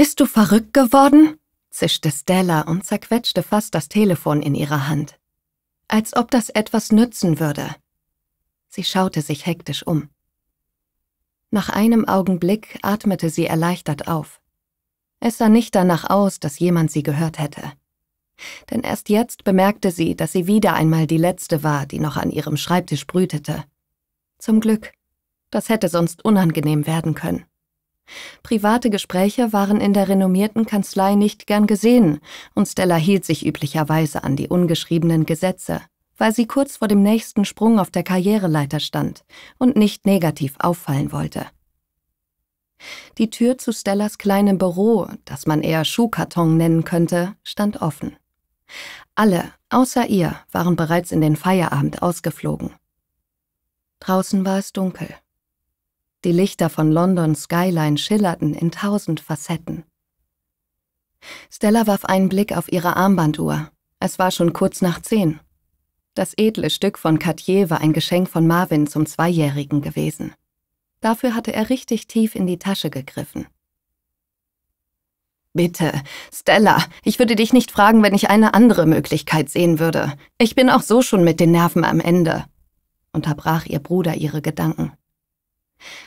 Bist du verrückt geworden? zischte Stella und zerquetschte fast das Telefon in ihrer Hand. Als ob das etwas nützen würde. Sie schaute sich hektisch um. Nach einem Augenblick atmete sie erleichtert auf. Es sah nicht danach aus, dass jemand sie gehört hätte. Denn erst jetzt bemerkte sie, dass sie wieder einmal die Letzte war, die noch an ihrem Schreibtisch brütete. Zum Glück. Das hätte sonst unangenehm werden können. Private Gespräche waren in der renommierten Kanzlei nicht gern gesehen, und Stella hielt sich üblicherweise an die ungeschriebenen Gesetze, weil sie kurz vor dem nächsten Sprung auf der Karriereleiter stand und nicht negativ auffallen wollte. Die Tür zu Stellas kleinem Büro, das man eher Schuhkarton nennen könnte, stand offen. Alle, außer ihr, waren bereits in den Feierabend ausgeflogen. Draußen war es dunkel. Die Lichter von Londons Skyline schillerten in tausend Facetten. Stella warf einen Blick auf ihre Armbanduhr. Es war schon kurz nach zehn. Das edle Stück von Cartier war ein Geschenk von Marvin zum Zweijährigen gewesen. Dafür hatte er richtig tief in die Tasche gegriffen. Bitte, Stella, ich würde dich nicht fragen, wenn ich eine andere Möglichkeit sehen würde. Ich bin auch so schon mit den Nerven am Ende, unterbrach ihr Bruder ihre Gedanken.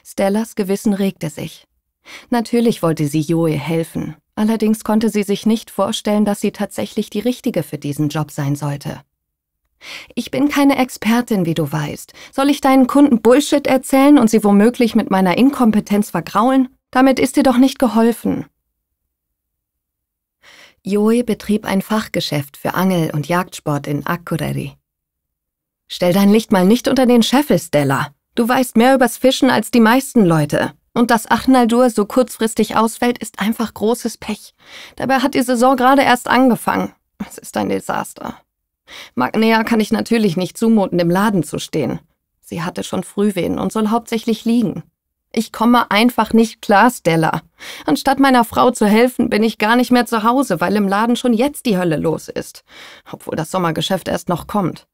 Stellas Gewissen regte sich. Natürlich wollte sie Joe helfen, allerdings konnte sie sich nicht vorstellen, dass sie tatsächlich die Richtige für diesen Job sein sollte. Ich bin keine Expertin, wie du weißt. Soll ich deinen Kunden Bullshit erzählen und sie womöglich mit meiner Inkompetenz vergraulen? Damit ist dir doch nicht geholfen. Joe betrieb ein Fachgeschäft für Angel- und Jagdsport in Akureyri. Stell dein Licht mal nicht unter den Scheffel, Stella, Du weißt mehr übers Fischen als die meisten Leute. Und dass Achnaldur so kurzfristig ausfällt, ist einfach großes Pech. Dabei hat die Saison gerade erst angefangen. Es ist ein Desaster. Magnea kann ich natürlich nicht zumuten, im Laden zu stehen. Sie hatte schon Frühwehen und soll hauptsächlich liegen. Ich komme einfach nicht klar, Stella. Anstatt meiner Frau zu helfen, bin ich gar nicht mehr zu Hause, weil im Laden schon jetzt die Hölle los ist. Obwohl das Sommergeschäft erst noch kommt.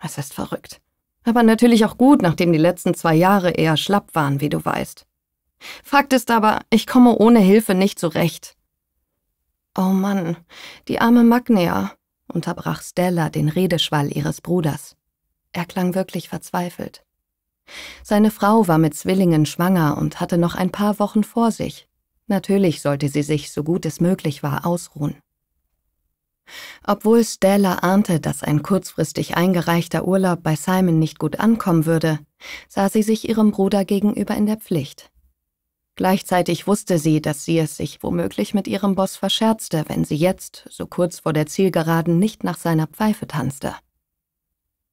Es ist verrückt. Aber natürlich auch gut, nachdem die letzten zwei Jahre eher schlapp waren, wie du weißt. Fakt ist aber, ich komme ohne Hilfe nicht zurecht. Oh Mann, die arme Magnea, unterbrach Stella den Redeschwall ihres Bruders. Er klang wirklich verzweifelt. Seine Frau war mit Zwillingen schwanger und hatte noch ein paar Wochen vor sich. Natürlich sollte sie sich, so gut es möglich war, ausruhen. Obwohl Stella ahnte, dass ein kurzfristig eingereichter Urlaub bei Simon nicht gut ankommen würde, sah sie sich ihrem Bruder gegenüber in der Pflicht. Gleichzeitig wusste sie, dass sie es sich womöglich mit ihrem Boss verscherzte, wenn sie jetzt, so kurz vor der Zielgeraden, nicht nach seiner Pfeife tanzte.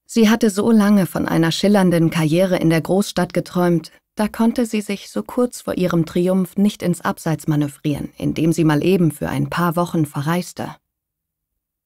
Sie hatte so lange von einer schillernden Karriere in der Großstadt geträumt, da konnte sie sich so kurz vor ihrem Triumph nicht ins Abseits manövrieren, indem sie mal eben für ein paar Wochen verreiste.